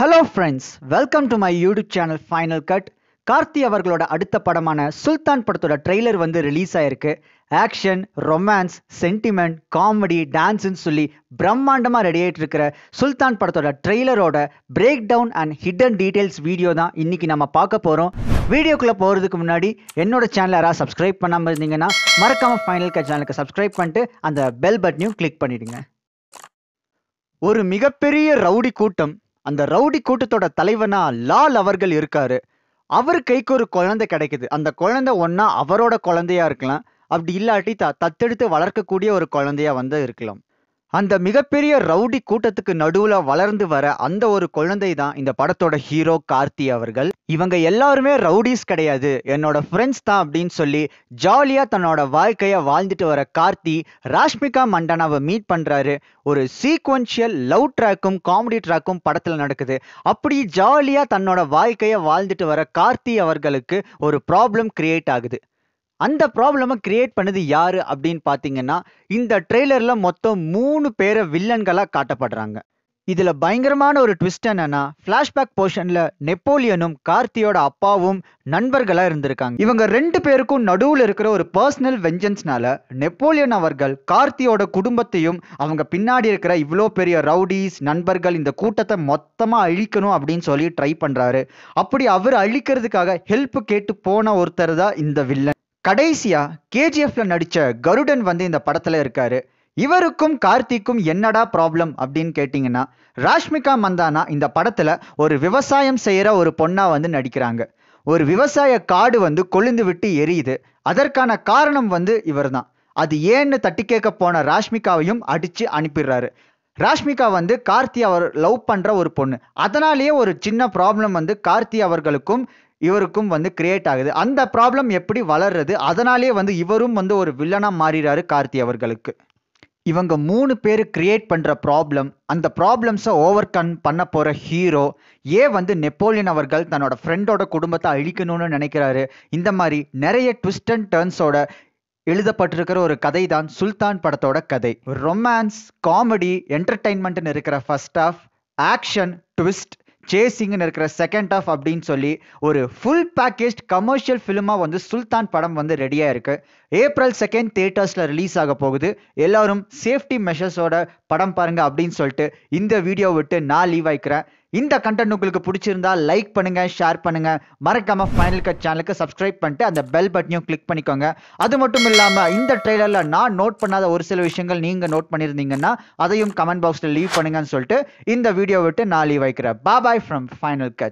hello friends welcome to my YouTube channel final cut Karthi அவர்களோட அடுத்த படமான சுல்தான் படத்தோட ட்ரெய்லர் வந்து ரிலீஸ் ஆயிருக்கு ஆக்ஷன் ரொமான்ஸ் சென்டிமெண்ட் காமெடி டான்ஸ்ன்னு சொல்லி பிரம்மாண்டமாக ரெடி ஆகிட்டு இருக்கிற சுல்தான் படத்தோட ட்ரெய்லரோட break down and hidden details video தான் இன்றைக்கி நம்ம பார்க்க போகிறோம் வீடியோக்குள்ளே போகிறதுக்கு முன்னாடி என்னோட சேனல் யாராவது சப்ஸ்கிரைப் பண்ணாமல் இருந்தீங்கன்னா மறக்காமல் ஃபைனல் கட் சேனலுக்கு சப்ஸ்கிரைப் பண்ணிட்டு அந்த பெல் பட்டனையும் கிளிக் பண்ணிவிடுங்க ஒரு மிகப்பெரிய ரவுடி கூட்டம் அந்த ரவுடி கூட்டத்தோட தலைவனா லால் அவர்கள் இருக்காரு அவர் கைக்கு ஒரு குழந்தை கிடைக்குது அந்த குழந்தை ஒன்னா அவரோட குழந்தையா இருக்கலாம் அப்படி இல்லாட்டி த தத்தெடுத்து வளர்க்கக்கூடிய ஒரு குழந்தையா வந்து இருக்கலாம் அந்த மிகப்பெரிய ரவுடி கூட்டத்துக்கு நடுவுல வளர்ந்து வர அந்த ஒரு குழந்தை தான் இந்த படத்தோட ஹீரோ கார்த்தி அவர்கள் இவங்க எல்லாருமே ரவுடிஸ் கிடையாது என்னோட ஃப்ரெண்ட்ஸ் தான் அப்படின்னு சொல்லி ஜாலியா தன்னோட வாழ்க்கைய வாழ்ந்துட்டு வர கார்த்தி ராஷ்மிகா மண்டனாவை மீட் பண்றாரு ஒரு சீக்வன்ஷியல் லவ் ட்ராக்கும் காமெடி ட்ராக்கும் படத்துல நடக்குது அப்படி ஜாலியா தன்னோட வாழ்க்கைய வாழ்ந்துட்டு வர கார்த்தி அவர்களுக்கு ஒரு ப்ராப்ளம் கிரியேட் ஆகுது அந்த ப்ராப்ளமை கிரியேட் பண்ணது யாரு அப்படின்னு பார்த்தீங்கன்னா இந்த ட்ரெய்லரில் மொத்தம் மூணு பேரை வில்லன்களாக காட்டப்படுறாங்க இதில் பயங்கரமான ஒரு ட்விஸ்ட் என்னன்னா ஃப்ளாஷ்பேக் போர்ஷனில் நெப்போலியனும் கார்த்தியோட அப்பாவும் நண்பர்களாக இருந்திருக்காங்க இவங்க ரெண்டு பேருக்கும் நடுவில் இருக்கிற ஒரு பர்சனல் வெஞ்சன்ஸ்னால நெப்போலியன் அவர்கள் கார்த்தியோட குடும்பத்தையும் அவங்க பின்னாடி இருக்கிற இவ்வளோ பெரிய ரவுடிஸ் நண்பர்கள் இந்த கூட்டத்தை மொத்தமாக அழிக்கணும் அப்படின்னு சொல்லி ட்ரை பண்ணுறாரு அப்படி அவர் அழிக்கிறதுக்காக ஹெல்ப் கேட்டு போன ஒருத்தர் தான் இந்த வில்லன் கடைசியா கேஜிஎஃப்ல நடிச்ச கருடன் வந்து இந்த படத்துல இருக்காரு இவருக்கும் கார்த்திக்கும் என்னடா ப்ராப்ளம் அப்படின்னு கேட்டிங்கன்னா ராஷ்மிகா மந்தானா இந்த படத்துல ஒரு விவசாயம் செய்கிற ஒரு பொண்ணா வந்து நடிக்கிறாங்க ஒரு விவசாய காடு வந்து கொழுந்து விட்டு எரியுது அதற்கான காரணம் வந்து இவர் தான் அது ஏன்னு தட்டி கேட்க போன ராஷ்மிகாவையும் அடிச்சு அனுப்பிடுறாரு ராஷ்மிகா வந்து கார்த்தி அவர் லவ் பண்ணுற ஒரு பொண்ணு அதனாலேயே ஒரு சின்ன ப்ராப்ளம் வந்து கார்த்தி அவர்களுக்கும் இவருக்கும் வந்து கிரியேட் ஆகுது அந்த ப்ராப்ளம் எப்படி வளர்றது அதனாலே வந்து இவரும் வந்து ஒரு வில்லனாக மாறிறாரு கார்த்தி அவர்களுக்கு இவங்க மூணு பேர் கிரியேட் பண்ணுற ப்ராப்ளம் அந்த ப்ராப்ளம்ஸை ஓவர் கம் பண்ண போகிற ஹீரோ ஏன் வந்து நெப்போலியன் அவர்கள் தன்னோட ஃப்ரெண்டோட குடும்பத்தை அழிக்கணும்னு நினைக்கிறாரு இந்த மாதிரி நிறைய ட்விஸ்ட் அண்ட் டேர்ன்ஸோட எழுதப்பட்டிருக்கிற ஒரு கதை தான் சுல்தான் படத்தோட கதை ரொமான்ஸ் காமெடி என்டர்டைன்மெண்ட்னு இருக்கிற ஃபர்ஸ்ட் ஆஃப் ஆக்ஷன் ட்விஸ்ட் சேசிங்னு இருக்கிற செகண்ட் ஆஃப் அப்படின்னு சொல்லி ஒரு ஃபுல் பேக்கேஜ் கமர்ஷியல் ஃபிலிமாக வந்து சுல்தான் படம் வந்து ரெடியாக இருக்குது ஏப்ரல் செகண்ட் தேட்டர்ஸில் ரிலீஸ் ஆக போகுது எல்லோரும் சேஃப்டி மெஷர்ஸோட படம் பாருங்கள் அப்படின்னு சொல்லிட்டு இந்த வீடியோ விட்டு நான் லீவ் ஆயிக்கிறேன் இந்த கண்டென்ட் உங்களுக்கு பிடிச்சிருந்தா லைக் பண்ணுங்க ஷேர் பண்ணுங்க மறக்காம ஃபைனல் கட் சேனலுக்கு சப்ஸ்கிரைப் பண்ணிட்டு அந்த பெல் பட்டனையும் கிளிக் பண்ணிக்கோங்க அது மட்டும் இல்லாம இந்த ட்ரெய்லர்ல நான் நோட் பண்ணாத ஒரு சில விஷயங்கள் நீங்க நோட் பண்ணியிருந்தீங்கன்னா அதையும் கமெண்ட் பாக்ஸ்ல லீவ் பண்ணுங்கன்னு சொல்லிட்டு இந்த வீடியோ விட்டு நான் லீவ் வைக்கிறேன் பாபாய் ஃப்ரம் ஃபைனல் கட்